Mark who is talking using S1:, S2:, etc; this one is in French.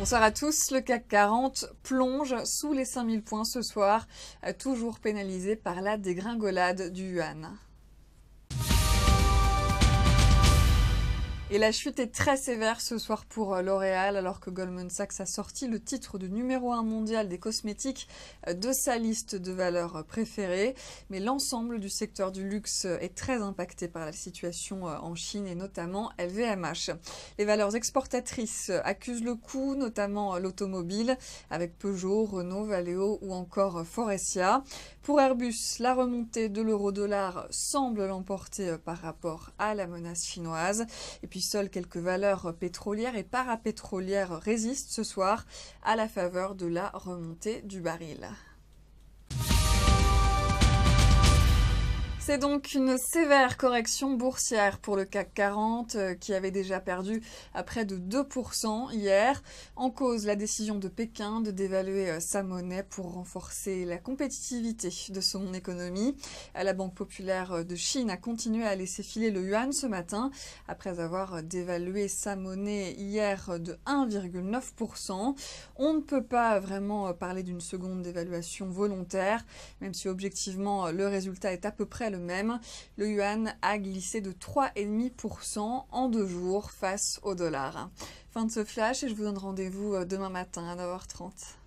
S1: Bonsoir à tous. Le CAC 40 plonge sous les 5000 points ce soir, euh, toujours pénalisé par la dégringolade du yuan. Et la chute est très sévère ce soir pour euh, L'Oréal, alors que Goldman Sachs a sorti le titre de numéro 1 mondial des cosmétiques euh, de sa liste de valeurs préférées. Mais l'ensemble du secteur du luxe euh, est très impacté par la situation en Chine et notamment LVMH. Les valeurs exportatrices accusent le coup, notamment l'automobile, avec Peugeot, Renault, Valeo ou encore Forestia. Pour Airbus, la remontée de l'euro-dollar semble l'emporter par rapport à la menace chinoise. Et puis puis seules quelques valeurs pétrolières et parapétrolières résistent ce soir à la faveur de la remontée du baril. C'est donc une sévère correction boursière pour le CAC 40 euh, qui avait déjà perdu à près de 2% hier. En cause, la décision de Pékin de dévaluer euh, sa monnaie pour renforcer la compétitivité de son économie. Euh, la Banque populaire de Chine a continué à laisser filer le yuan ce matin après avoir dévalué sa monnaie hier de 1,9%. On ne peut pas vraiment parler d'une seconde dévaluation volontaire, même si objectivement le résultat est à peu près le même. Le yuan a glissé de 3,5% en deux jours face au dollar. Fin de ce flash et je vous donne rendez-vous euh, demain matin à 9h30.